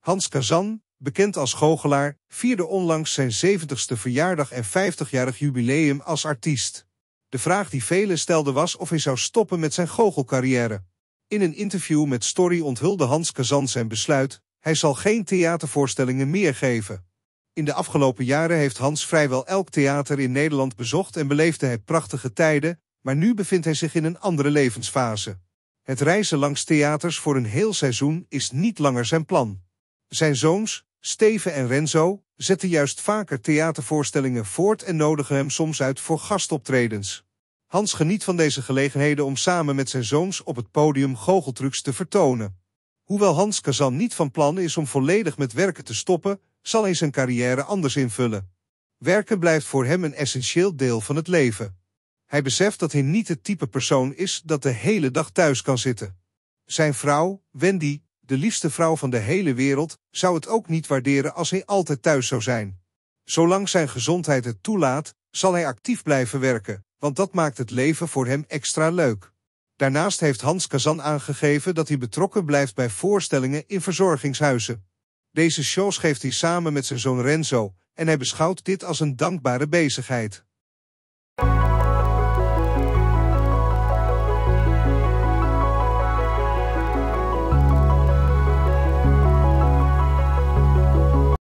Hans Kazan, bekend als goochelaar, vierde onlangs zijn 70ste verjaardag en 50-jarig jubileum als artiest. De vraag die velen stelden was of hij zou stoppen met zijn goochelcarrière. In een interview met Story onthulde Hans Kazan zijn besluit, hij zal geen theatervoorstellingen meer geven. In de afgelopen jaren heeft Hans vrijwel elk theater in Nederland bezocht en beleefde hij prachtige tijden, maar nu bevindt hij zich in een andere levensfase. Het reizen langs theaters voor een heel seizoen is niet langer zijn plan. Zijn zoons, Steven en Renzo, zetten juist vaker theatervoorstellingen voort en nodigen hem soms uit voor gastoptredens. Hans geniet van deze gelegenheden om samen met zijn zoons op het podium goocheltrucs te vertonen. Hoewel Hans Kazan niet van plan is om volledig met werken te stoppen, zal hij zijn carrière anders invullen. Werken blijft voor hem een essentieel deel van het leven. Hij beseft dat hij niet het type persoon is dat de hele dag thuis kan zitten. Zijn vrouw, Wendy, de liefste vrouw van de hele wereld, zou het ook niet waarderen als hij altijd thuis zou zijn. Zolang zijn gezondheid het toelaat, zal hij actief blijven werken, want dat maakt het leven voor hem extra leuk. Daarnaast heeft Hans Kazan aangegeven dat hij betrokken blijft bij voorstellingen in verzorgingshuizen. Deze shows geeft hij samen met zijn zoon Renzo en hij beschouwt dit als een dankbare bezigheid.